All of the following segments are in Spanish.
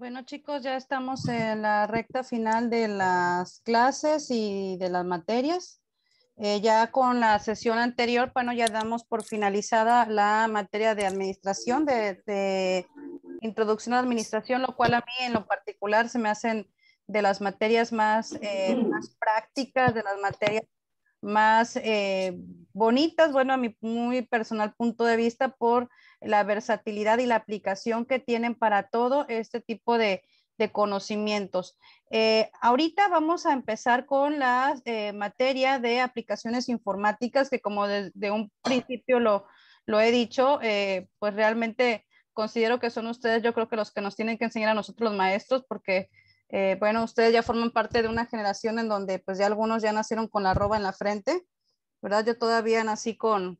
Bueno, chicos, ya estamos en la recta final de las clases y de las materias. Eh, ya con la sesión anterior, bueno, ya damos por finalizada la materia de administración, de, introducción a administración, lo cual a mí en lo particular se me hacen de las materias más, eh, prácticas, de las materias más eh, bonitas, bueno, a mi muy personal punto de vista, por la versatilidad y la aplicación que tienen para todo este tipo de, de conocimientos. Eh, ahorita vamos a empezar con la eh, materia de aplicaciones informáticas, que como desde de un principio lo, lo he dicho, eh, pues realmente considero que son ustedes, yo creo que los que nos tienen que enseñar a nosotros los maestros, porque bueno, ustedes ya forman parte de una generación en donde pues ya algunos ya nacieron con la roba en la frente, ¿verdad? Yo todavía nací con,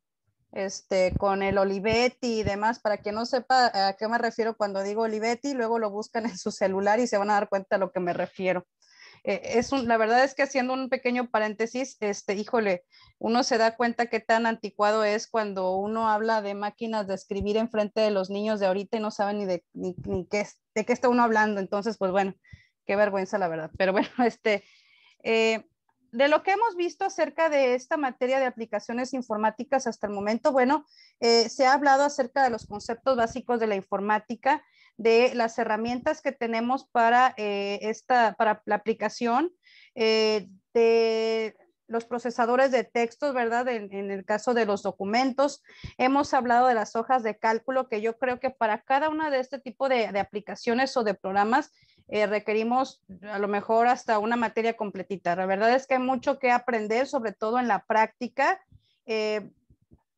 este, con el Olivetti y demás. Para quien no sepa a qué me refiero cuando digo Olivetti, luego lo buscan en su celular y se van a dar cuenta a lo que me refiero. Eh, es un, la verdad es que haciendo un pequeño paréntesis, este, híjole, uno se da cuenta qué tan anticuado es cuando uno habla de máquinas de escribir en frente de los niños de ahorita y no saben ni de, ni, qué, de qué está uno hablando. Entonces, pues bueno, qué vergüenza la verdad. Pero bueno, este, eh, de lo que hemos visto acerca de esta materia de aplicaciones informáticas hasta el momento, bueno, eh, se ha hablado acerca de los conceptos básicos de la informática, de las herramientas que tenemos para, eh, esta, para la aplicación, eh, de los procesadores de textos, ¿verdad? En, el caso de los documentos, hemos hablado de las hojas de cálculo, que yo creo que para cada una de este tipo de aplicaciones o de programas eh, requerimos a lo mejor hasta una materia completita. La verdad es que hay mucho que aprender, sobre todo en la práctica. Eh,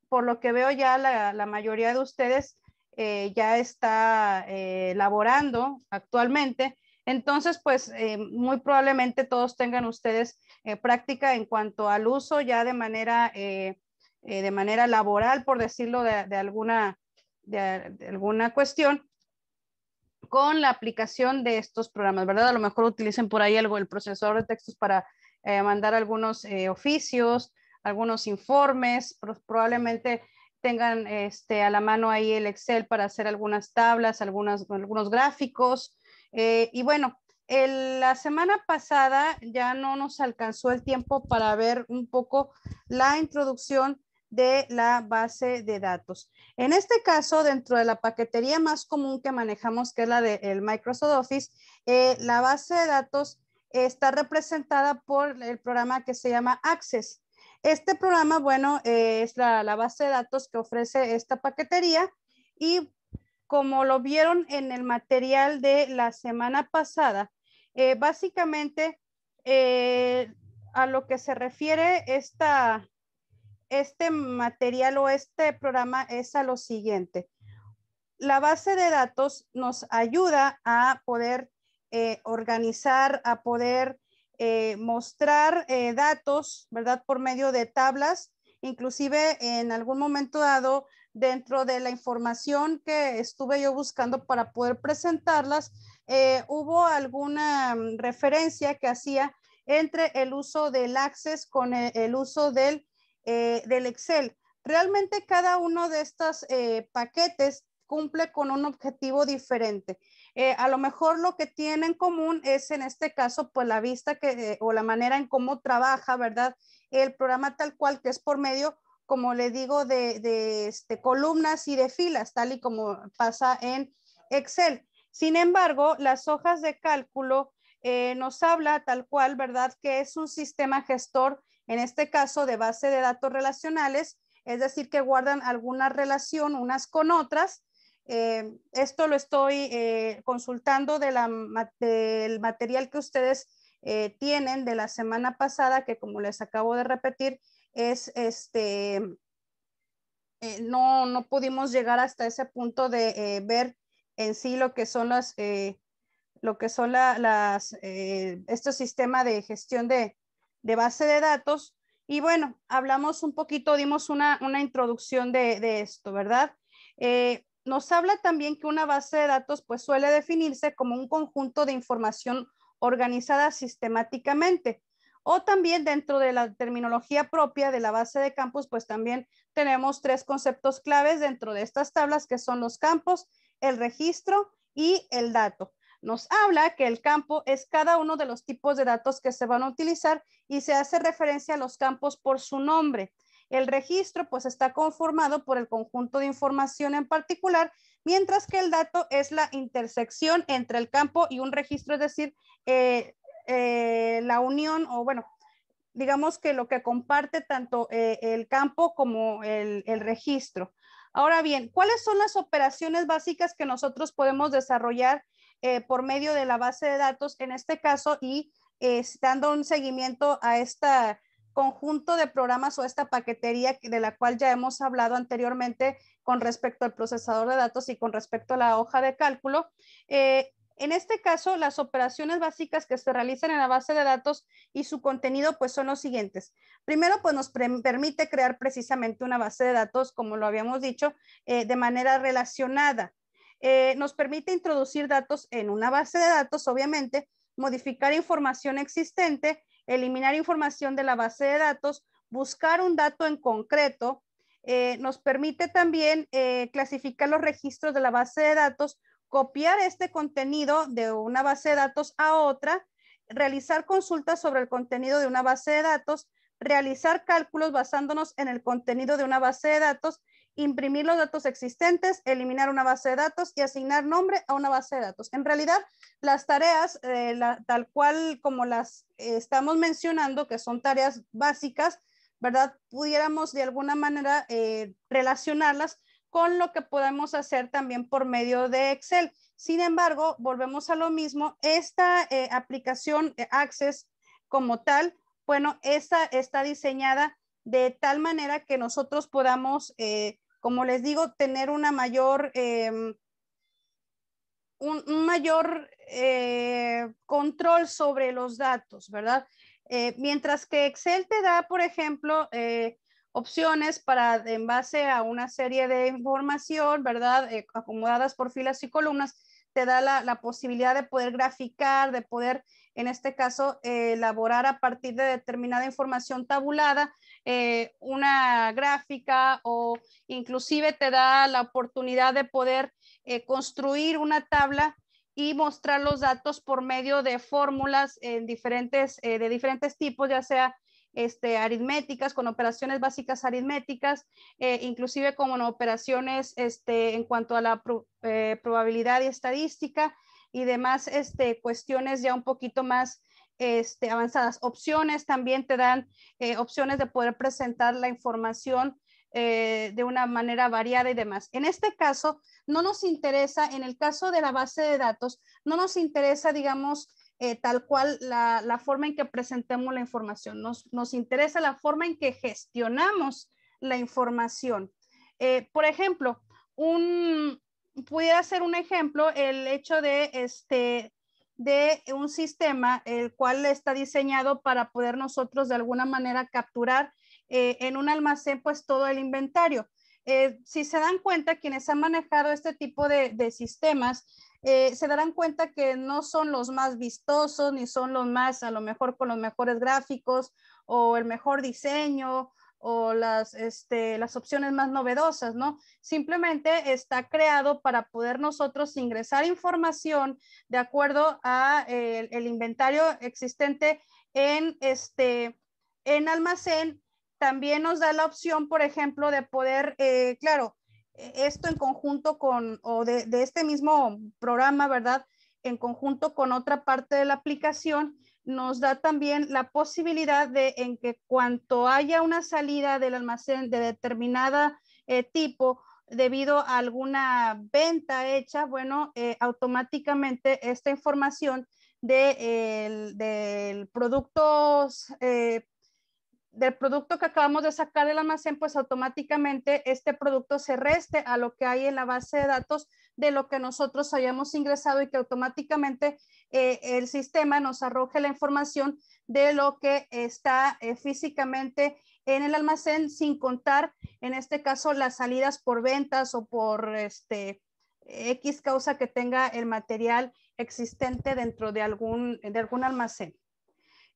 por lo que veo ya la, mayoría de ustedes eh, ya está laborando actualmente. Entonces, pues muy probablemente todos tengan ustedes práctica en cuanto al uso ya de manera, de manera laboral, por decirlo de, alguna, de alguna cuestión con la aplicación de estos programas, ¿verdad? A lo mejor utilicen por ahí algo, el procesador de textos para eh, mandar algunos eh, oficios, algunos informes, probablemente tengan este, a la mano ahí el Excel para hacer algunas tablas, algunas, algunos gráficos. Eh, y bueno, la semana pasada ya no nos alcanzó el tiempo para ver un poco la introducción de la base de datos. En este caso, dentro de la paquetería más común que manejamos, que es la del Microsoft Office, eh, la base de datos está representada por el programa que se llama Access. Este programa, bueno, eh, es la, base de datos que ofrece esta paquetería y como lo vieron en el material de la semana pasada, eh, básicamente a lo que se refiere esta, este material o este programa es a lo siguiente. La base de datos nos ayuda a poder eh, organizar, a poder eh, mostrar eh, datos, ¿verdad? Por medio de tablas, inclusive en algún momento dado, dentro de la información que estuve yo buscando para poder presentarlas, hubo alguna mm, referencia que hacía entre el uso del access con e, el uso del eh, del Excel. Realmente cada uno de estos eh, paquetes cumple con un objetivo diferente. Eh, a lo mejor lo que tiene en común es en este caso, pues la vista que, o la manera en cómo trabaja, ¿verdad? El programa tal cual que es por medio, como le digo, de, este, columnas y de filas, tal y como pasa en Excel. Sin embargo, las hojas de cálculo nos habla tal cual, ¿verdad? Que es un sistema gestor en este caso de base de datos relacionales, es decir, que guardan alguna relación unas con otras. Eh, esto lo estoy eh, consultando del material que ustedes eh, tienen de la semana pasada, que como les acabo de repetir, es este, no, no pudimos llegar hasta ese punto de ver en sí lo que son las, lo que son las, estos sistemas de gestión de, de base de datos. Y bueno, hablamos un poquito, dimos una, introducción de, esto, ¿verdad? Eh, nos habla también que una base de datos pues suele definirse como un conjunto de información organizada sistemáticamente. O también dentro de la terminología propia de la base de campos, pues también tenemos tres conceptos claves dentro de estas tablas que son los campos, el registro y el dato nos habla que el campo es cada uno de los tipos de datos que se van a utilizar y se hace referencia a los campos por su nombre. El registro pues está conformado por el conjunto de información en particular, mientras que el dato es la intersección entre el campo y un registro, es decir, eh, eh, la unión o bueno, digamos que lo que comparte tanto eh, el campo como el registro. Ahora bien, ¿cuáles son las operaciones básicas que nosotros podemos desarrollar eh, por medio de la base de datos en este caso y eh, dando un seguimiento a este conjunto de programas o esta paquetería de la cual ya hemos hablado anteriormente con respecto al procesador de datos y con respecto a la hoja de cálculo. Eh, en este caso, las operaciones básicas que se realizan en la base de datos y su contenido pues son los siguientes. Primero, pues nos permite crear precisamente una base de datos, como lo habíamos dicho, de manera relacionada. Eh, nos permite introducir datos en una base de datos, obviamente, modificar información existente, eliminar información de la base de datos, buscar un dato en concreto. Eh, nos permite también eh, clasificar los registros de la base de datos, copiar este contenido de una base de datos a otra, realizar consultas sobre el contenido de una base de datos, realizar cálculos basándonos en el contenido de una base de datos imprimir los datos existentes, eliminar una base de datos y asignar nombre a una base de datos. En realidad, las tareas, eh, tal cual como las estamos mencionando, que son tareas básicas, ¿verdad? Pudiéramos de alguna manera eh, relacionarlas con lo que podemos hacer también por medio de Excel. Sin embargo, volvemos a lo mismo, esta eh, aplicación Access como tal, bueno, esta está diseñada de tal manera que nosotros podamos, eh, como les digo, tener una mayor, em, un, mayor eh, control sobre los datos, ¿verdad? Eh, mientras que Excel te da, por ejemplo, opciones para, en base a una serie de información, ¿verdad? acomodadas por filas y columnas, te da la posibilidad de poder graficar, de poder en este caso, eh, elaborar a partir de determinada información tabulada eh, una gráfica o inclusive te da la oportunidad de poder eh, construir una tabla y mostrar los datos por medio de fórmulas de diferentes tipos, ya sea este, aritméticas, con operaciones básicas aritméticas, eh, inclusive con operaciones este, en cuanto a la probabilidad y estadística, y demás este, cuestiones ya un poquito más este, avanzadas. Opciones también te dan eh, opciones de poder presentar la información eh, de una manera variada y demás. En este caso, no nos interesa, en el caso de la base de datos, no nos interesa, digamos, eh, tal cual la, forma en que presentemos la información. Nos, nos interesa la forma en que gestionamos la información. por ejemplo, un, pudiera ser un ejemplo el hecho este, de un sistema el cual está diseñado para poder nosotros de alguna manera capturar eh, en un almacén pues todo el inventario. Eh, si se dan cuenta, quienes han manejado este tipo de, sistemas, eh, se darán cuenta que no son los más vistosos, ni son los más, a lo mejor con los mejores gráficos o el mejor diseño o las, este, las opciones más novedosas, ¿no? Simplemente está creado para poder nosotros ingresar información de acuerdo a el, inventario existente en, este, en almacén. También nos da la opción, por ejemplo, de poder, eh, claro, e, esto en conjunto con, o de, de este mismo programa, ¿verdad? En conjunto con otra parte de la aplicación, nos da también la posibilidad de en que cuanto haya una salida del almacén de determinada eh, tipo debido a alguna venta hecha, bueno, eh, automáticamente esta información de, el, del producto eh, del producto que acabamos de sacar del almacén, pues automáticamente este producto se reste a lo que hay en la base de datos de lo que nosotros hayamos ingresado y que automáticamente eh, el sistema nos arroje la información de lo que está eh, físicamente en el almacén sin contar, en este caso, las salidas por ventas o por este X causa que tenga el material existente dentro de algún, de algún almacén.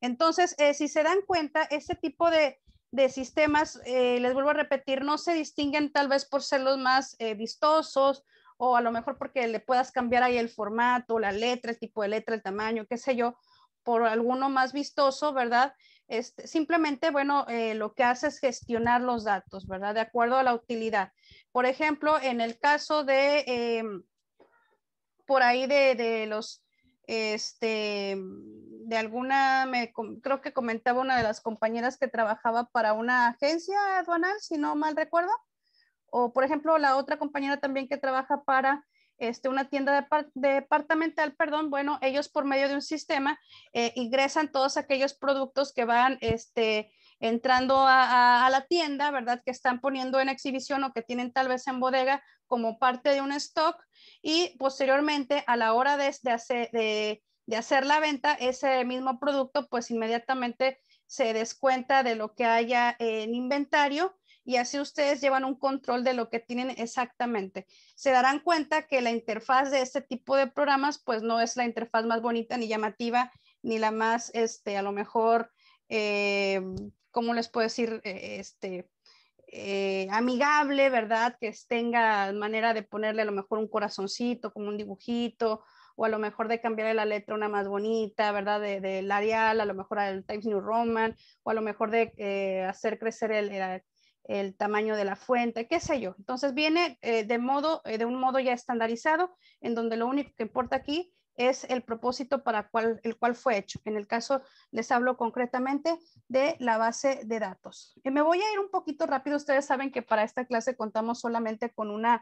Entonces, eh, si se dan cuenta, este tipo de, sistemas, eh, les vuelvo a repetir, no se distinguen tal vez por ser los más eh, vistosos o a lo mejor porque le puedas cambiar ahí el formato, la letra, el tipo de letra, el tamaño, qué sé yo, por alguno más vistoso, ¿verdad? Este, simplemente, bueno, lo que hace es gestionar los datos, ¿verdad? De acuerdo a la utilidad. Por ejemplo, en el caso de, em, por ahí de, de los, este, de alguna, me, creo que comentaba una de las compañeras que trabajaba para una agencia aduanal, si no mal recuerdo, o por ejemplo la otra compañera también que trabaja para este, una tienda de departamental, perdón, bueno, ellos por medio de un sistema eh, ingresan todos aquellos productos que van este, entrando a, la tienda, ¿verdad? Que están poniendo en exhibición o que tienen tal vez en bodega como parte de un stock y posteriormente a la hora de, de, hacer, de de hacer la venta, ese mismo producto pues inmediatamente se descuenta de lo que haya en inventario y así ustedes llevan un control de lo que tienen exactamente. Se darán cuenta que la interfaz de este tipo de programas pues no es la interfaz más bonita ni llamativa ni la más, este, a lo mejor, eh, ¿cómo les puedo decir? Eh, este, eh, amigable, ¿verdad? Que tenga manera de ponerle a lo mejor un corazoncito, como un dibujito o a lo mejor de cambiarle la letra una más bonita, ¿verdad? Del de, Arial, a lo mejor al Times New Roman, o a lo mejor de eh, hacer crecer el, el, tamaño de la fuente, qué sé yo. Entonces viene eh, de, modo, eh, de un modo ya estandarizado, en donde lo único que importa aquí es el propósito para el cual fue hecho. En el caso, les hablo concretamente de la base de datos. me voy a ir un poquito rápido. Ustedes saben que para esta clase contamos solamente con una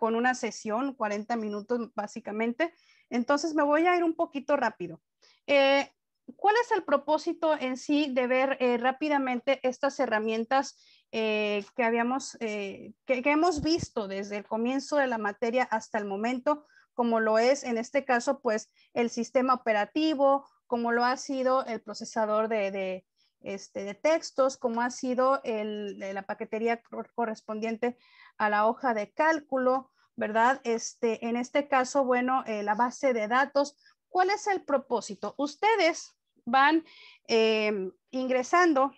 con una sesión, 40 minutos básicamente. Entonces me voy a ir un poquito rápido. Eh, ¿Cuál es el propósito en sí de ver eh, rápidamente estas herramientas eh, que habíamos, que, hemos visto desde el comienzo de la materia hasta el momento, como lo es en este caso, pues el sistema operativo, como lo ha sido el procesador de este, de textos, como ha sido el, la paquetería correspondiente a la hoja de cálculo, ¿verdad? Este, en este caso, bueno, eh, la base de datos. ¿Cuál es el propósito? Ustedes van eh, ingresando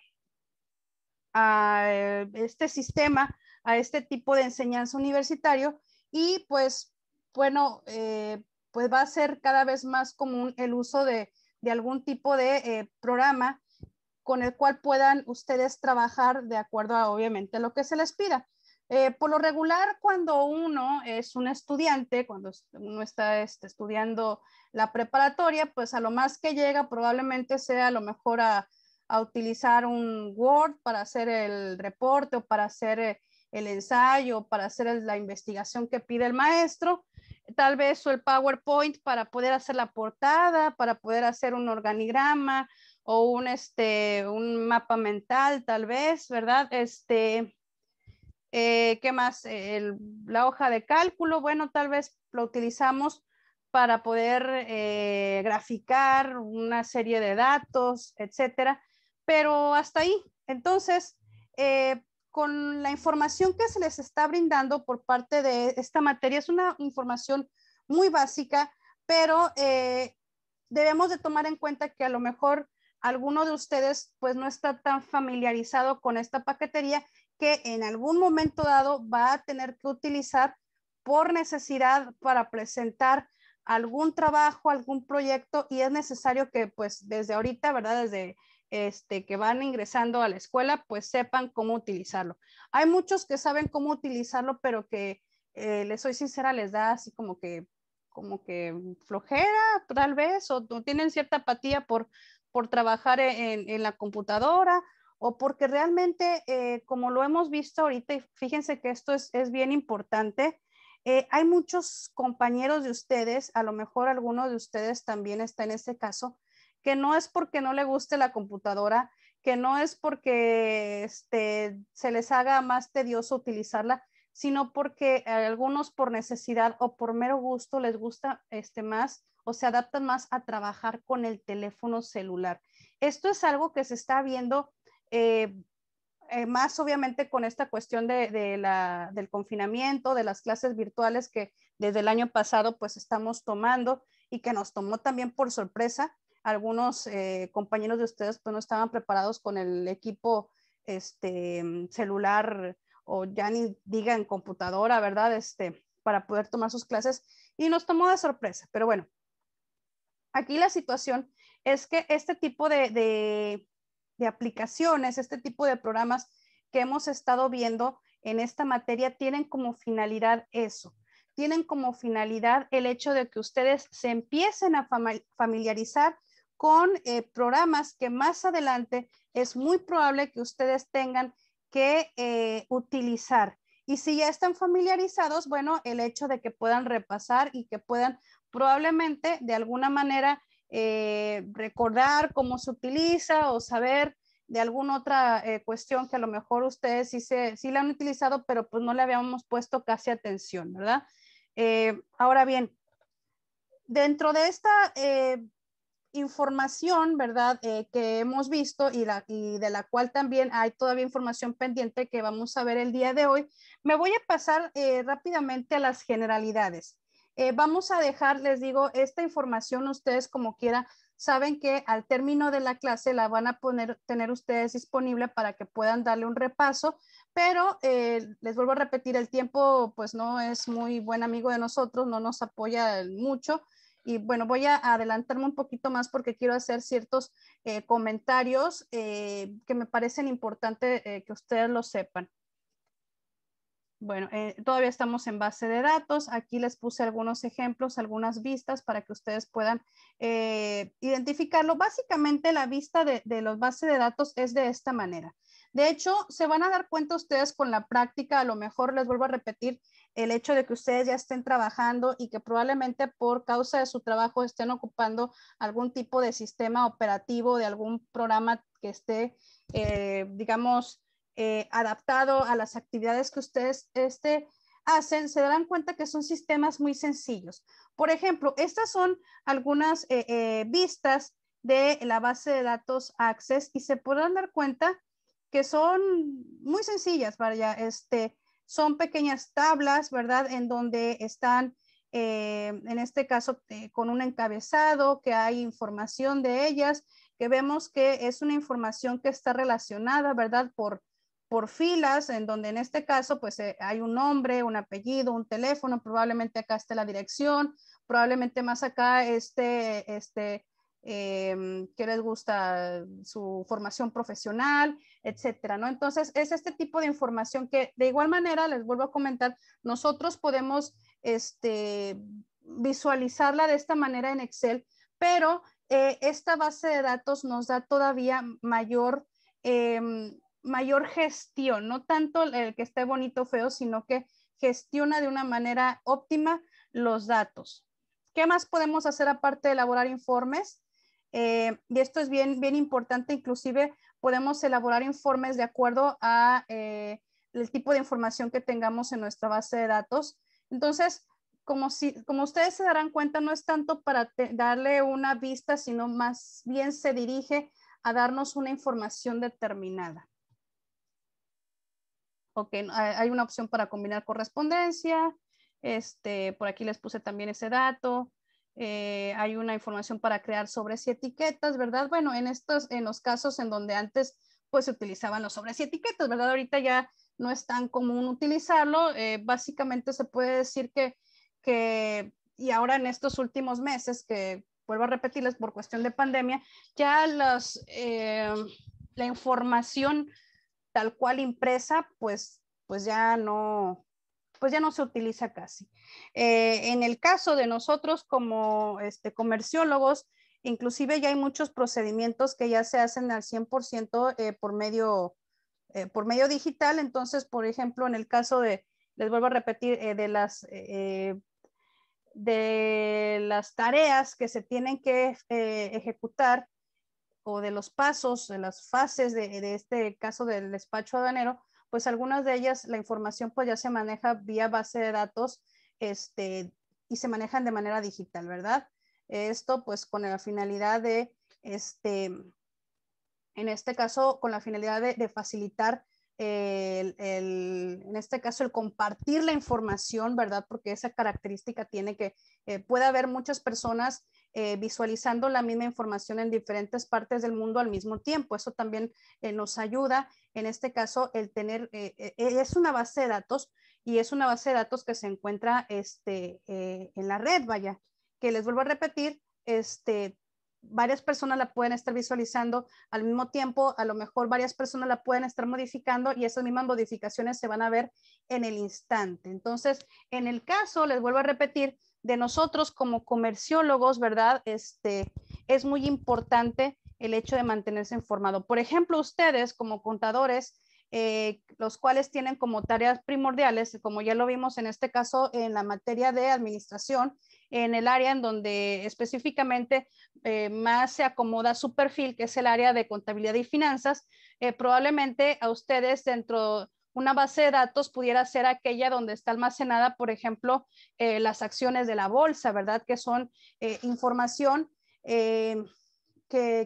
a eh, este sistema, a este tipo de enseñanza universitario y pues, bueno, pues va a ser cada vez más común el uso de, de algún tipo de programa con el cual puedan ustedes trabajar de acuerdo a obviamente lo que se les pida. Eh, por lo regular, cuando uno es un estudiante, cuando uno está este, estudiando la preparatoria, pues a lo más que llega probablemente sea a lo mejor a, utilizar un Word para hacer el reporte o para hacer eh, el ensayo, para hacer la investigación que pide el maestro, tal vez o el PowerPoint para poder hacer la portada, para poder hacer un organigrama, o un, este, un mapa mental tal vez, ¿verdad? Este, eh, ¿Qué más? la hoja de cálculo, bueno, tal vez lo utilizamos para poder eh, graficar una serie de datos, etcétera, pero hasta ahí. Entonces, eh, con la información que se les está brindando por parte de esta materia, es una información muy básica, pero debemos de tomar en cuenta que a lo mejor alguno de ustedes pues no está tan familiarizado con esta paquetería que en algún momento dado va a tener que utilizar por necesidad para presentar algún trabajo, algún proyecto y es necesario que pues desde ahorita, ¿verdad? Desde este, que van ingresando a la escuela, pues sepan cómo utilizarlo. Hay muchos que saben cómo utilizarlo, pero que eh, les soy sincera, les da así como que como que flojera tal vez o tienen cierta apatía por por trabajar en, la computadora o porque realmente, eh, como lo hemos visto ahorita, y fíjense que esto es, bien importante, eh, hay muchos compañeros de ustedes, a lo mejor alguno de ustedes también está en este caso, que no es porque no le guste la computadora, que no es porque este, se les haga más tedioso utilizarla, sino porque algunos por necesidad o por mero gusto les gusta este, más o se adaptan más a trabajar con el teléfono celular. Esto es algo que se está viendo eh, eh, más obviamente con esta cuestión de, la, del confinamiento, de las clases virtuales que desde el año pasado pues estamos tomando y que nos tomó también por sorpresa. Algunos eh, compañeros de ustedes pues no estaban preparados con el equipo este, mm, celular o ya ni digan computadora, ¿verdad? Este, para poder tomar sus clases y nos tomó de sorpresa. Pero bueno, Aquí la situación es que este tipo de, aplicaciones, este tipo de programas que hemos estado viendo en esta materia tienen como finalidad eso, tienen como finalidad el hecho de que ustedes se empiecen a familiarizar con eh, programas que más adelante es muy probable que ustedes tengan que eh, utilizar. Y si ya están familiarizados, bueno, el hecho de que puedan repasar y que puedan probablemente de alguna manera eh, recordar cómo se utiliza o saber de alguna otra eh, cuestión que a lo mejor ustedes sí, se, la han utilizado, pero pues no le habíamos puesto casi atención, ¿verdad? Eh, ahora bien, dentro de esta información, ¿verdad? que hemos visto y, y de la cual también hay todavía información pendiente que vamos a ver el día de hoy, me voy a pasar rápidamente a las generalidades. Eh, vamos a dejar, les digo, esta información ustedes como quiera. Saben que al término de la clase la van a poner, tener ustedes disponible para que puedan darle un repaso, pero eh, les vuelvo a repetir, el tiempo pues no es muy buen amigo de nosotros, no nos apoya mucho. Y bueno, voy a adelantarme un poquito más porque quiero hacer ciertos eh, comentarios que me parecen importantes que ustedes lo sepan. Bueno, eh, todavía estamos en base de datos. Aquí les puse algunos ejemplos, algunas vistas para que ustedes puedan eh, identificarlo. Básicamente la vista de, los bases de datos es de esta manera. De hecho, se van a dar cuenta ustedes con la práctica, a lo mejor les vuelvo a repetir el hecho de que ustedes ya estén trabajando y que probablemente por causa de su trabajo estén ocupando algún tipo de sistema operativo de algún programa que esté, eh, digamos, eh, adaptado a las actividades que ustedes este, hacen, se darán cuenta que son sistemas muy sencillos. Por ejemplo, estas son algunas eh, eh, vistas de la base de datos Access y se podrán dar cuenta que son muy sencillas, vaya, este, son pequeñas tablas, ¿verdad? En donde están, en este caso, con un encabezado, que hay información de ellas, que vemos que es una información que está relacionada, ¿verdad? Por por filas, en donde en este caso pues eh, hay un nombre, un apellido, un teléfono, probablemente acá esté la dirección, probablemente más acá esté, este, em, que les gusta su formación profesional, etcétera, ¿no? Entonces es este tipo de información que de igual manera, les vuelvo a comentar, nosotros podemos este, visualizarla de esta manera en Excel, pero eh, esta base de datos nos da todavía mayor... Eh, mayor gestión, no tanto el que esté bonito o feo, sino que gestiona de una manera óptima los datos. ¿Qué más podemos hacer aparte de elaborar informes? Eh, y esto es bien, bien importante, inclusive podemos elaborar informes de acuerdo a eh, el tipo de información que tengamos en nuestra base de datos. Entonces, como, si, como ustedes se darán cuenta, no es tanto para darle una vista, sino más bien se dirige a darnos una información determinada. Ok, hay una opción para combinar correspondencia. Este, por aquí les puse también ese dato. Eh, hay una información para crear sobres y etiquetas, ¿verdad? Bueno, en estos, en los casos en donde antes pues se utilizaban los sobres y etiquetas, ¿verdad? Ahorita ya no es tan común utilizarlo. Eh, básicamente se puede decir que, y ahora en estos últimos meses, que vuelvo a repetirles por cuestión de pandemia, ya las, eh, la información tal cual impresa, pues, pues ya no, pues ya no se utiliza casi. Eh, en el caso de nosotros como este, comerciólogos, inclusive ya hay muchos procedimientos que ya se hacen al 100% eh, por, medio, eh, por medio digital. Entonces, por ejemplo, en el caso de, les vuelvo a repetir, de, las, de las tareas que se tienen que ejecutar o de los pasos, de las fases de, este caso del despacho aduanero, pues algunas de ellas la información pues ya se maneja vía base de datos este, y se manejan de manera digital, ¿verdad? Esto pues con la finalidad de, este, en este caso, con la finalidad de, facilitar el, el, en este caso, el compartir la información, ¿verdad? Porque esa característica tiene que, eh, puede haber muchas personas eh, visualizando la misma información en diferentes partes del mundo al mismo tiempo. Eso también eh, nos ayuda, en este caso, el tener, eh, es una base de datos y es una base de datos que se encuentra este, en la red, vaya, que les vuelvo a repetir, este, varias personas la pueden estar visualizando al mismo tiempo, a lo mejor varias personas la pueden estar modificando y esas mismas modificaciones se van a ver en el instante. Entonces, en el caso, les vuelvo a repetir, de nosotros como comerciólogos, ¿verdad? Este, es muy importante el hecho de mantenerse informado. Por ejemplo, ustedes como contadores, eh, los cuales tienen como tareas primordiales, como ya lo vimos en este caso en la materia de administración, en el área en donde específicamente eh, más se acomoda su perfil, que es el área de contabilidad y finanzas, eh, probablemente a ustedes dentro una base de datos pudiera ser aquella donde está almacenada, por ejemplo, eh, las acciones de la bolsa, ¿verdad? Que son información que,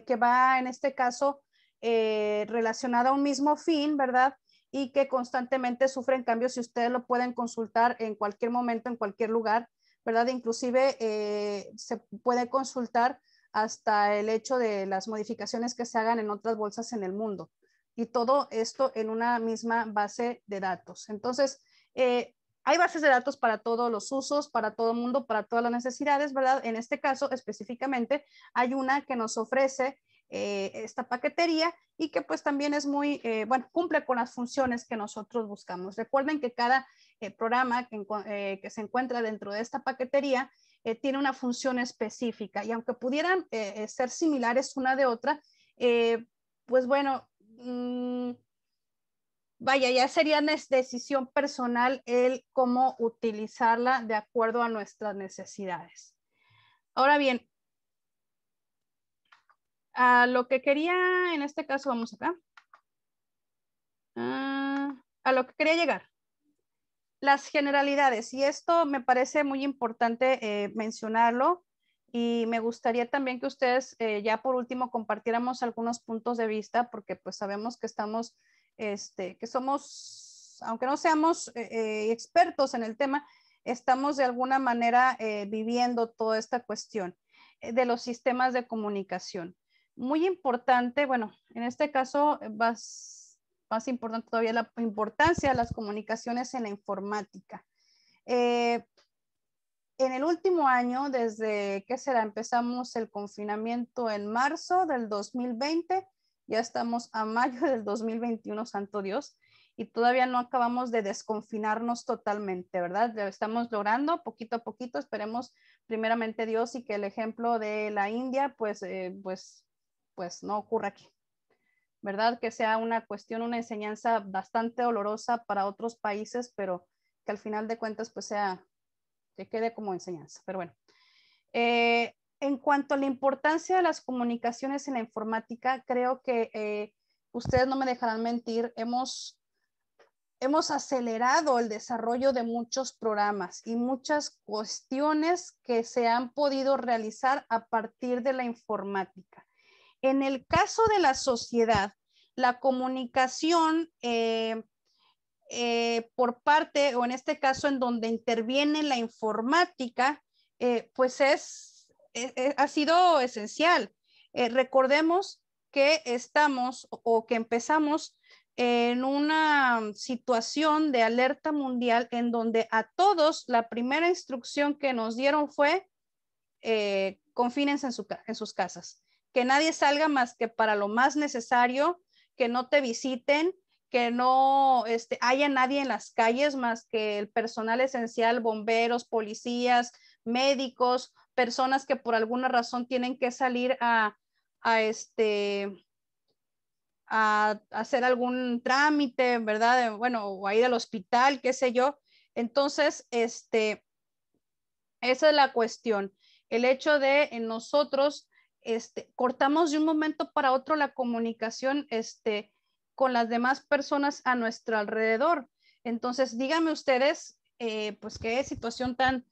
que, va en este caso relacionada a un mismo fin, ¿verdad? y que constantemente sufren cambios Si ustedes lo pueden consultar en cualquier momento, en cualquier lugar ¿verdad? Inclusive eh, se puede consultar hasta el hecho de las modificaciones que se hagan en otras bolsas en el mundo. Y todo esto en una misma base de datos. Entonces, eh, hay bases de datos para todos los usos, para todo el mundo, para todas las necesidades, ¿verdad? En este caso específicamente hay una que nos ofrece eh, esta paquetería y que pues también es muy, bueno, cumple con las funciones que nosotros buscamos. Recuerden que cada eh, programa eh, que, se encuentra dentro de esta paquetería eh, tiene una función específica y aunque pudieran ser similares una de otra, pues bueno, mm, vaya, ya sería decisión personal el cómo utilizarla de acuerdo a nuestras necesidades. Ahora bien, a lo que quería, en este caso vamos acá, ah, a lo que quería llegar las generalidades, y esto me parece muy importante eh, mencionarlo, y me gustaría también que ustedes eh, ya por último compartiéramos algunos puntos de vista, porque pues sabemos que estamos, este, que somos, aunque no seamos eh, expertos en el tema, estamos de alguna manera viviendo toda esta cuestión de los sistemas de comunicación. Muy importante, bueno, en este caso vas más importante todavía, la importancia de las comunicaciones en la informática. Eh, en el último año, desde que será, empezamos el confinamiento en marzo del 2020, ya estamos a mayo del 2021, santo Dios, y todavía no acabamos de desconfinarnos totalmente, ¿verdad? estamos logrando poquito a poquito, esperemos primeramente Dios y que el ejemplo de la India, pues, eh, pues, pues no ocurra aquí. ¿verdad? Que sea una cuestión, una enseñanza bastante dolorosa para otros países, pero que al final de cuentas pues sea, que quede como enseñanza. Pero bueno, eh, en cuanto a la importancia de las comunicaciones en la informática, creo que eh, ustedes no me dejarán mentir, hemos, hemos acelerado el desarrollo de muchos programas y muchas cuestiones que se han podido realizar a partir de la informática. En el caso de la sociedad, la comunicación eh, eh, por parte, o en este caso en donde interviene la informática, eh, pues es, ha sido esencial. recordemos que estamos o que empezamos en una situación de alerta mundial en donde a todos la primera instrucción que nos dieron fue confínense en, sus casas que nadie salga más que para lo más necesario, que no te visiten, que no este, haya nadie en las calles más que el personal esencial, bomberos, policías, médicos, personas que por alguna razón tienen que salir a, este, a hacer algún trámite, ¿verdad? Bueno, o a ir al hospital, qué sé yo. Entonces, este, esa es la cuestión. El hecho de nosotros este, cortamos de un momento para otro la comunicación este, con las demás personas a nuestro alrededor. Entonces, díganme ustedes, eh, pues qué situación tan,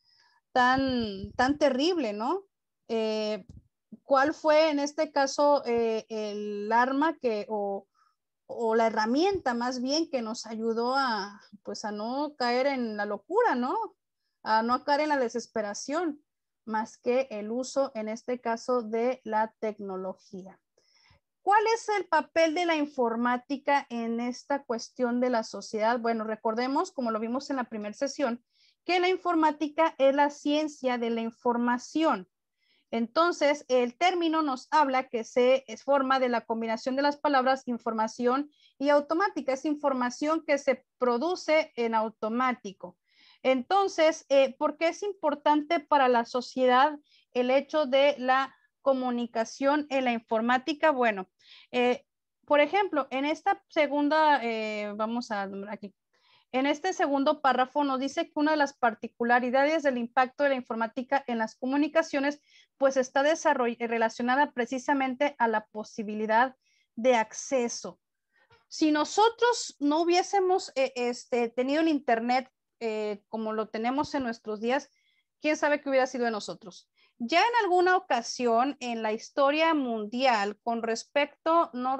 tan, tan terrible, ¿no? Eh, ¿Cuál fue en este caso eh, el arma que, o, o, la herramienta más bien que nos ayudó a, pues a no caer en la locura, ¿no? A no caer en la desesperación más que el uso, en este caso, de la tecnología. ¿Cuál es el papel de la informática en esta cuestión de la sociedad? Bueno, recordemos, como lo vimos en la primera sesión, que la informática es la ciencia de la información. Entonces, el término nos habla que se forma de la combinación de las palabras información y automática. Es información que se produce en automático. Entonces, eh, ¿por qué es importante para la sociedad el hecho de la comunicación en la informática? Bueno, eh, por ejemplo, en esta segunda, eh, vamos a aquí, en este segundo párrafo nos dice que una de las particularidades del impacto de la informática en las comunicaciones, pues está relacionada precisamente a la posibilidad de acceso. Si nosotros no hubiésemos este, tenido el Internet eh, como lo tenemos en nuestros días, quién sabe qué hubiera sido de nosotros. Ya en alguna ocasión en la historia mundial, con respecto, no,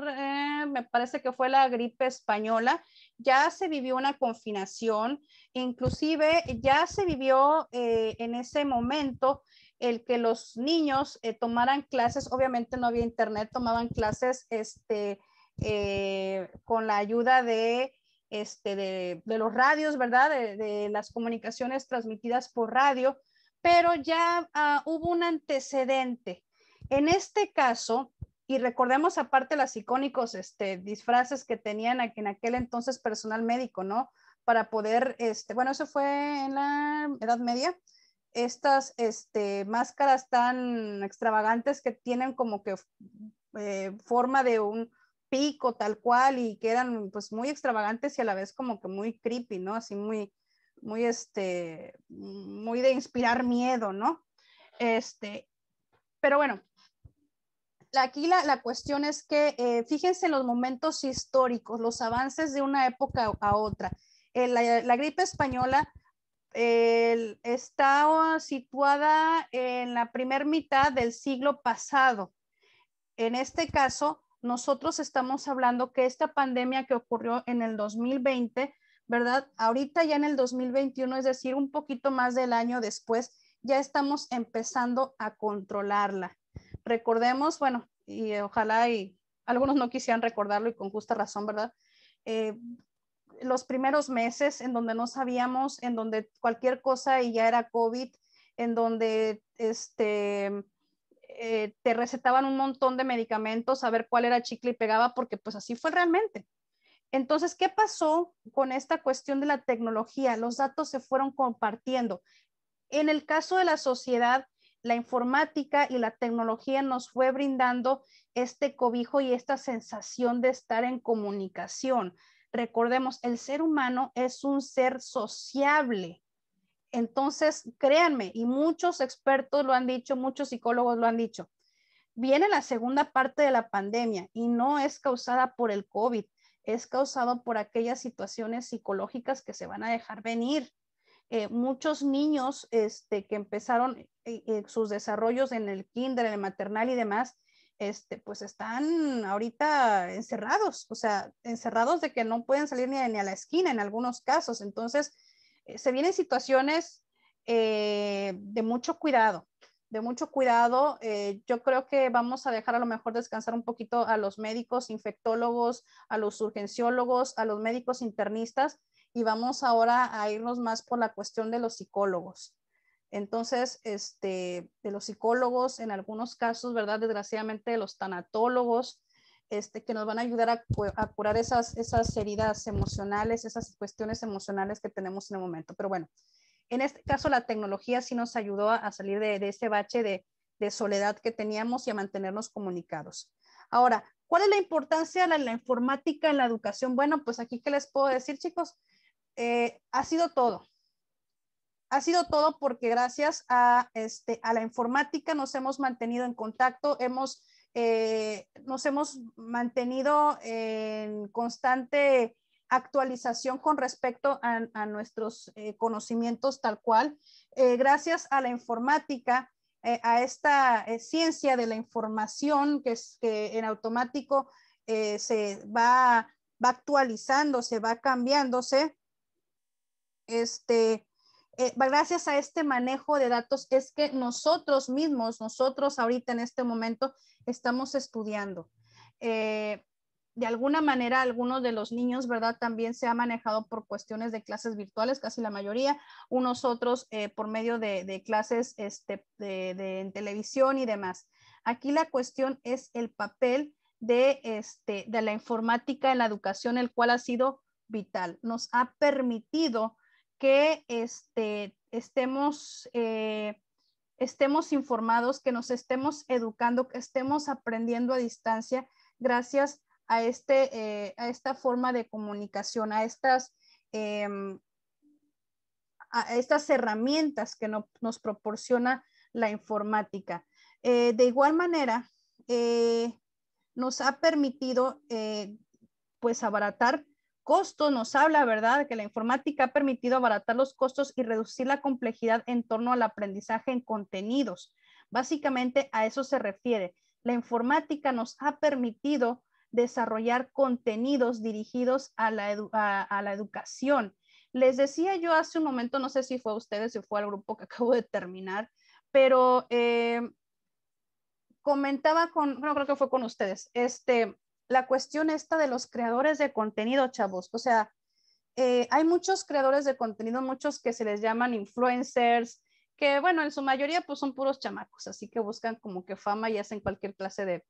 me parece que fue la gripe española, ya se vivió una confinación, inclusive ya se vivió eh, en ese momento el que los niños eh, tomaran clases, obviamente no había internet, tomaban clases este, con la ayuda de este, de, los radios, ¿verdad? De, las comunicaciones transmitidas por radio, pero ya ah, hubo un antecedente. En este caso, y recordemos aparte las icónicos este, disfraces que tenían en aquel entonces personal médico, ¿no? Para poder, este, bueno, eso fue en la Edad Media, estas este, máscaras tan extravagantes que tienen como que eh, forma de un, tal cual y que eran pues muy extravagantes y a la vez como que muy creepy, ¿no? Así muy, muy este, muy de inspirar miedo, ¿no? Este, pero bueno, aquí la, cuestión es que eh, fíjense los momentos históricos, los avances de una época a otra. Eh, la, gripe española eh, está situada en la primer mitad del siglo pasado. En este caso, nosotros estamos hablando que esta pandemia que ocurrió en el 2020, ¿verdad? Ahorita ya en el 2021, es decir, un poquito más del año después, ya estamos empezando a controlarla. Recordemos, bueno, y ojalá y algunos no quisieran recordarlo y con justa razón, ¿verdad? Eh, los primeros meses en donde no sabíamos, en donde cualquier cosa y ya era COVID, en donde este eh, te recetaban un montón de medicamentos, a ver cuál era chicle y pegaba, porque pues así fue realmente. Entonces, ¿qué pasó con esta cuestión de la tecnología? Los datos se fueron compartiendo. En el caso de la sociedad, la informática y la tecnología nos fue brindando este cobijo y esta sensación de estar en comunicación. Recordemos, el ser humano es un ser sociable. Entonces, créanme, y muchos expertos lo han dicho, muchos psicólogos lo han dicho, viene la segunda parte de la pandemia y no es causada por el COVID, es causado por aquellas situaciones psicológicas que se van a dejar venir. Eh, muchos niños este, que empezaron eh, eh, sus desarrollos en el kinder, en el maternal y demás, este, pues están ahorita encerrados, o sea, encerrados de que no pueden salir ni a la esquina en algunos casos. Entonces, eh, se vienen situaciones eh, de mucho cuidado, de mucho cuidado. Eh, yo creo que vamos a dejar a lo mejor descansar un poquito a los médicos infectólogos, a los urgenciólogos, a los médicos internistas y vamos ahora a irnos más por la cuestión de los psicólogos. Entonces, este, de los psicólogos, en algunos casos, ¿verdad? Desgraciadamente, los tanatólogos, este, que nos van a ayudar a, curar esas, heridas emocionales, esas cuestiones emocionales que tenemos en el momento. Pero bueno, en este caso la tecnología sí nos ayudó a, salir de, ese bache de, soledad que teníamos y a mantenernos comunicados. Ahora, ¿cuál es la importancia de la, informática en la educación? Bueno, pues aquí que les puedo decir, chicos, eh, ha sido todo. Ha sido todo porque gracias a, este, a la informática nos hemos mantenido en contacto, hemos eh, nos hemos mantenido en constante actualización con respecto a, nuestros eh, conocimientos tal cual. Eh, gracias a la informática, a esta ciencia de la información que, es, que en automático se va, va actualizando, se va cambiándose, este, eh, gracias a este manejo de datos es que nosotros mismos, nosotros ahorita en este momento, estamos estudiando. Eh, de alguna manera, algunos de los niños, ¿verdad? También se ha manejado por cuestiones de clases virtuales, casi la mayoría, unos otros eh, por medio de, clases este, de, en televisión y demás. Aquí la cuestión es el papel de, este, de la informática en la educación, el cual ha sido vital. Nos ha permitido que este, estemos, eh, estemos informados, que nos estemos educando, que estemos aprendiendo a distancia gracias a, este, eh, a esta forma de comunicación, a estas, em, a estas herramientas que nos proporciona la informática. Eh, de igual manera, nos ha permitido pues abaratar costo nos habla, ¿verdad?, que la informática ha permitido abaratar los costos y reducir la complejidad en torno al aprendizaje en contenidos. Básicamente a eso se refiere. La informática nos ha permitido desarrollar contenidos dirigidos a la, educación. Les decía yo hace un momento, no sé si fue a ustedes, si fue al grupo que acabo de terminar, pero eh, comentaba con, bueno creo que fue con ustedes, este, la cuestión esta de los creadores de contenido, chavos. O sea, eh, hay muchos creadores de contenido, muchos que se les llaman influencers, que bueno, en su mayoría pues son puros chamacos, así que buscan como que fama y hacen cualquier clase de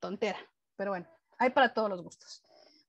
tontera. Pero bueno, hay para todos los gustos.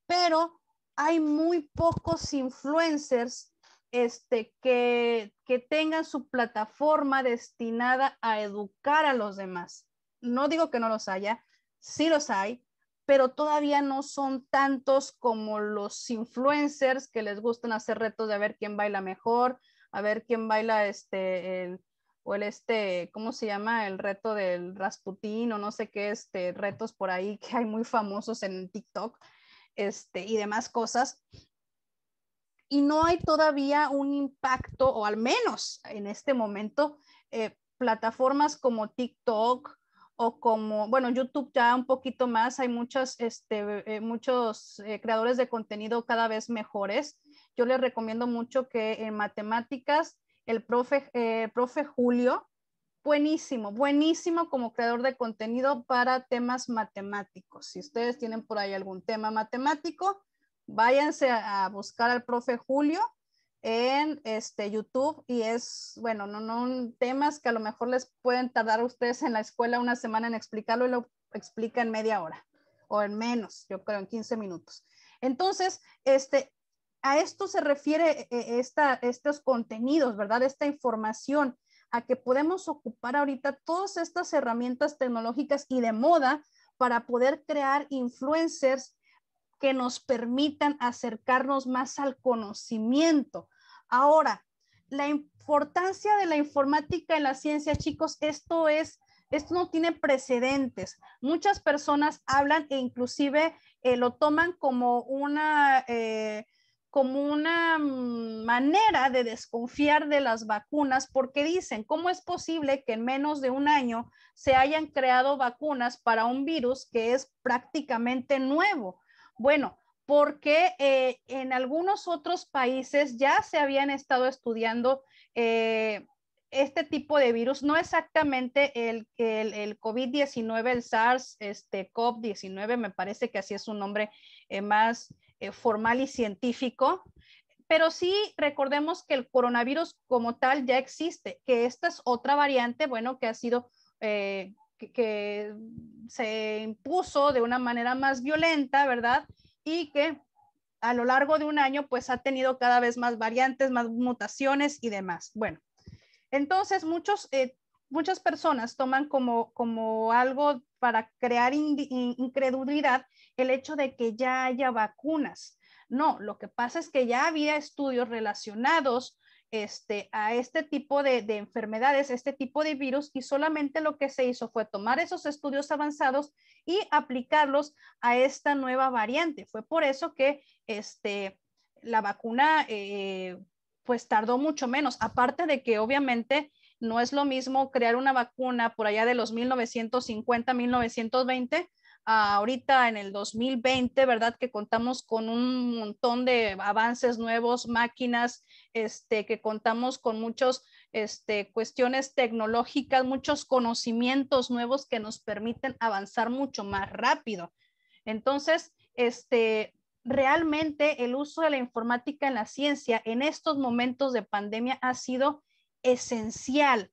Pero hay muy pocos influencers este, que, que tengan su plataforma destinada a educar a los demás. No digo que no los haya, sí los hay, pero todavía no son tantos como los influencers que les gustan hacer retos de a ver quién baila mejor, a ver quién baila este, el, o el este, ¿cómo se llama? El reto del Rasputín o no sé qué, este, retos por ahí que hay muy famosos en TikTok, este, y demás cosas. Y no hay todavía un impacto, o al menos en este momento, eh, plataformas como TikTok, o como, bueno, YouTube ya un poquito más, hay este, eh, muchos este, eh, muchos creadores de contenido cada vez mejores. Yo les recomiendo mucho que en matemáticas, el eh, profe, Julio, buenísimo, buenísimo como creador de contenido para temas matemáticos. Si ustedes tienen por ahí algún tema matemático, váyanse a buscar al profe Julio en este YouTube y es, bueno, no, no temas que a lo mejor les pueden tardar ustedes en la escuela una semana en explicarlo y lo explica en media hora o en menos, yo creo en 15 minutos. Entonces, este, a esto se refiere eh, esta, estos contenidos, ¿verdad? Esta información a que podemos ocupar ahorita todas estas herramientas tecnológicas y de moda para poder crear influencers que nos permitan acercarnos más al conocimiento, Ahora, la importancia de la informática en la ciencia, chicos, esto es, esto no tiene precedentes. Muchas personas hablan e inclusive eh, lo toman como una, eh, como una mm, manera de desconfiar de las vacunas porque dicen, ¿cómo es posible que en menos de un año se hayan creado vacunas para un virus que es prácticamente nuevo? Bueno, porque eh, en algunos otros países ya se habían estado estudiando eh, este tipo de virus, no exactamente el, el, el COVID-19, el SARS, este 19 me parece que así es un nombre eh, más formal y científico, pero sí recordemos que el coronavirus como tal ya existe, que esta es otra variante, bueno, que ha sido que se impuso de una manera más violenta, ¿verdad? y que a lo largo de un año pues ha tenido cada vez más variantes, más mutaciones y demás. Bueno, entonces muchos, eh, muchas personas toman como, como algo para crear incredulidad el hecho de que ya haya vacunas. No, lo que pasa es que ya había estudios relacionados este, a este tipo de, enfermedades, este tipo de virus, y solamente lo que se hizo fue tomar esos estudios avanzados y aplicarlos a esta nueva variante. Fue por eso que este, la vacuna eh, pues tardó mucho menos, aparte de que obviamente no es lo mismo crear una vacuna por allá de los 1950, 1920 ahorita en el 2020, ¿verdad? Que contamos con un montón de avances nuevos, máquinas, este, que contamos con muchas este, cuestiones tecnológicas, muchos conocimientos nuevos que nos permiten avanzar mucho más rápido. Entonces, este, realmente el uso de la informática en la ciencia en estos momentos de pandemia ha sido esencial.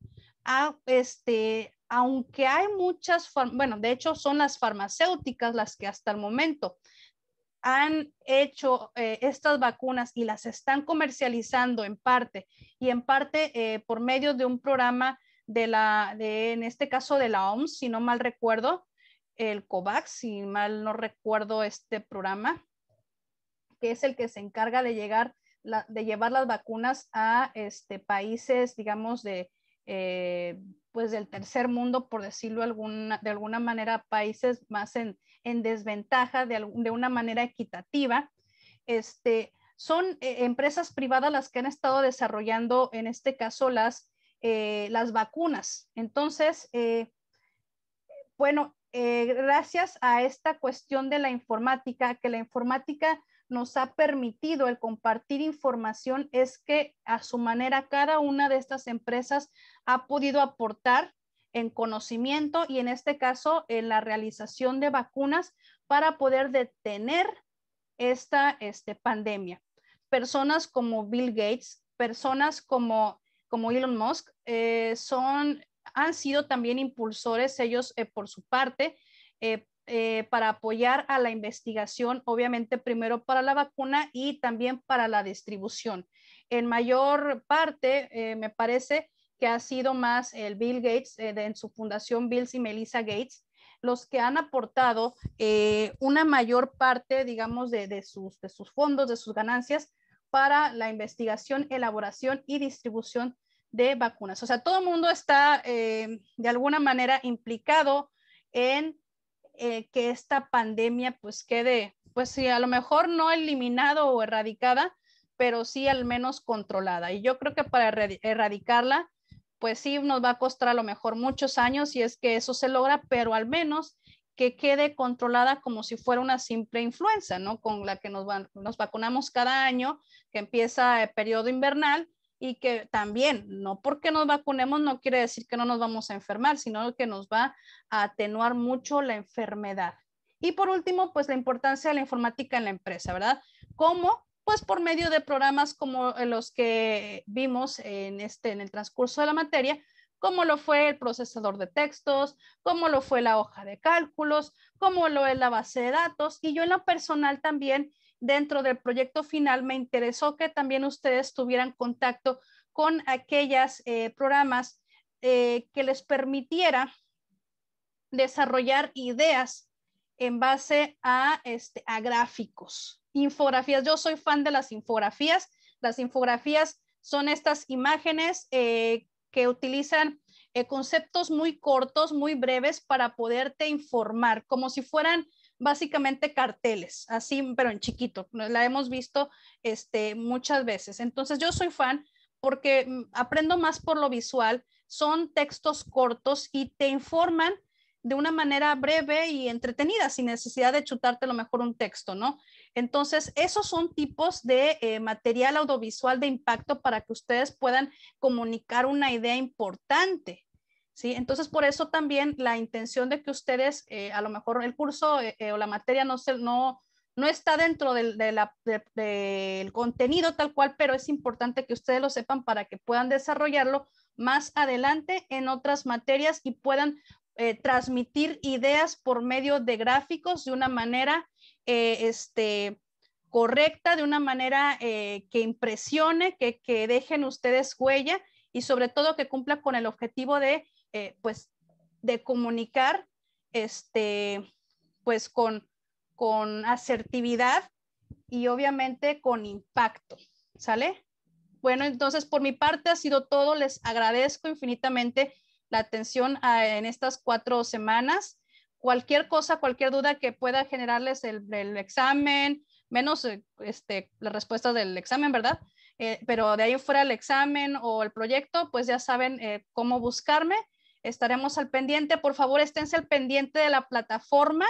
este, aunque hay muchas, bueno, de hecho son las farmacéuticas las que hasta el momento han hecho eh, estas vacunas y las están comercializando en parte y en parte eh, por medio de un programa de la, de, en este caso de la OMS, si no mal recuerdo, el COVAX, si mal no recuerdo este programa, que es el que se encarga de llegar, la, de llevar las vacunas a este, países, digamos, de... Eh, pues del tercer mundo, por decirlo de alguna manera, países más en, desventaja de, una manera equitativa. Este, son eh, empresas privadas las que han estado desarrollando, en este caso, las, eh, las vacunas. Entonces, eh, bueno, gracias a esta cuestión de la informática, que la informática nos ha permitido el compartir información es que a su manera cada una de estas empresas ha podido aportar en conocimiento y en este caso en la realización de vacunas para poder detener esta este, pandemia. Personas como Bill Gates, personas como, como Elon Musk eh, son, han sido también impulsores ellos eh, por su parte eh, eh, para apoyar a la investigación, obviamente primero para la vacuna y también para la distribución. En mayor parte, eh, me parece que ha sido más el Bill Gates, eh, de, en su fundación Bill y Melissa Gates, los que han aportado una mayor parte, digamos, de, de, sus, de sus fondos, de sus ganancias para la investigación, elaboración y distribución de vacunas. O sea, todo el mundo está de alguna manera implicado en eh, que esta pandemia pues quede, pues sí, a lo mejor no eliminada o erradicada, pero sí al menos controlada. Y yo creo que para erradicarla, pues sí nos va a costar a lo mejor muchos años y es que eso se logra, pero al menos que quede controlada como si fuera una simple influenza, ¿no? Con la que nos, nos vacunamos cada año, que empieza el periodo invernal y que también, no porque nos vacunemos no quiere decir que no nos vamos a enfermar, sino que nos va a atenuar mucho la enfermedad. Y por último, pues la importancia de la informática en la empresa, ¿verdad? ¿Cómo? Pues por medio de programas como los que vimos en, este, en el transcurso de la materia, como lo fue el procesador de textos, como lo fue la hoja de cálculos, como lo es la base de datos. Y yo en lo personal también dentro del proyecto final, me interesó que también ustedes tuvieran contacto con aquellos eh, programas eh, que les permitiera desarrollar ideas en base este, a, gráficos, infografías. Yo soy fan de las infografías. Las infografías son estas imágenes eh, que utilizan conceptos muy cortos, muy breves para poderte informar, como si fueran básicamente carteles, así, pero en chiquito. La hemos visto este, muchas veces. Entonces yo soy fan porque mm, aprendo más por lo visual. Son textos cortos y te informan de una manera breve y entretenida, sin necesidad de chutarte a lo mejor un texto, ¿no? Entonces, esos son tipos de eh, material audiovisual de impacto para que ustedes puedan comunicar una idea importante, ¿sí? Entonces, por eso también la intención de que ustedes, eh, a lo mejor el curso eh, eh, o la materia no, se, no, no está dentro del, contenido tal cual, pero es importante que ustedes lo sepan para que puedan desarrollarlo más adelante en otras materias y puedan transmitir ideas por medio de gráficos de una manera este, correcta, de una manera que impresione, que, que, dejen ustedes huella y sobre todo que cumpla con el objetivo de eh, pues, de comunicar, este, pues, con, asertividad y obviamente con impacto, ¿sale? Bueno, entonces por mi parte ha sido todo. Les agradezco infinitamente la atención ah, en estas cuatro semanas. Cualquier cosa, cualquier duda que pueda generarles el, examen, menos eh, este, las respuestas del examen, ¿verdad? Eh, pero de ahí fuera el examen o el proyecto, pues ya saben cómo buscarme Estaremos al pendiente. Por favor, esténse al pendiente de la plataforma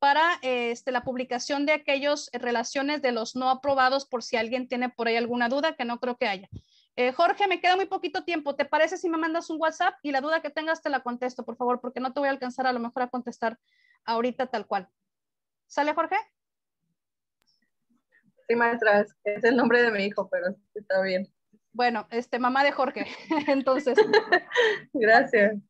para este, la publicación de aquellas eh, relaciones de los no aprobados por si alguien tiene por ahí alguna duda, que no creo que haya. Eh, Jorge, me queda muy poquito tiempo. ¿Te parece si me mandas un WhatsApp y la duda que tengas te la contesto, por favor, porque no te voy a alcanzar a lo mejor a contestar ahorita tal cual. ¿Sale, Jorge? Sí, maestra, es el nombre de mi hijo, pero está bien. Bueno, este, mamá de Jorge, entonces. Gracias.